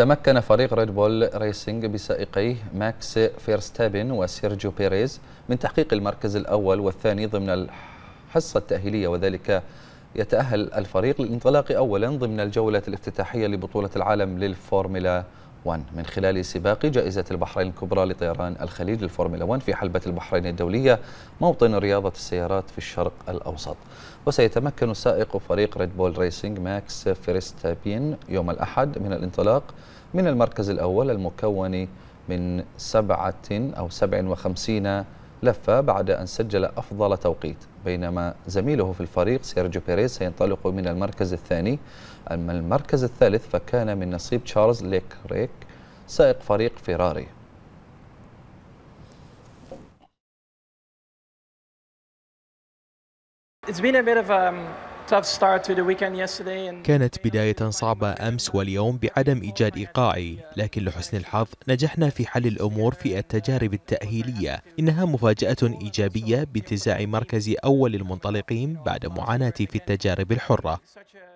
تمكن فريق ريد بول ريسينج بسائقيه ماكس فيرستابن وسيرجيو بيريز من تحقيق المركز الأول والثاني ضمن الحصة التأهيلية وذلك يتأهل الفريق للانطلاق أولا ضمن الجولة الافتتاحية لبطولة العالم للفورمولا 1 من خلال سباق جائزة البحرين الكبرى لطيران الخليج للفورمولا 1 في حلبة البحرين الدولية موطن رياضة السيارات في الشرق الأوسط وسيتمكن سائق فريق ريد بول ريسينج ماكس فيرستابين يوم الأحد من الانطلاق من المركز الأول المكون من سبعة أو سبع وخمسين لف بعد أن سجل أفضل توقيت بينما زميله في الفريق سيرجيو بيريز سينطلق من المركز الثاني أما المركز الثالث فكان من نصيب تشارلز ليك ريك سائق فريق فيراري It's been a bit of a um, كانت بداية صعبة أمس واليوم بعدم إيجاد إيقاعي لكن لحسن الحظ نجحنا في حل الأمور في التجارب التأهيلية إنها مفاجأة إيجابية بانتزاع مركز أول المنطلقين بعد معاناتي في التجارب الحرة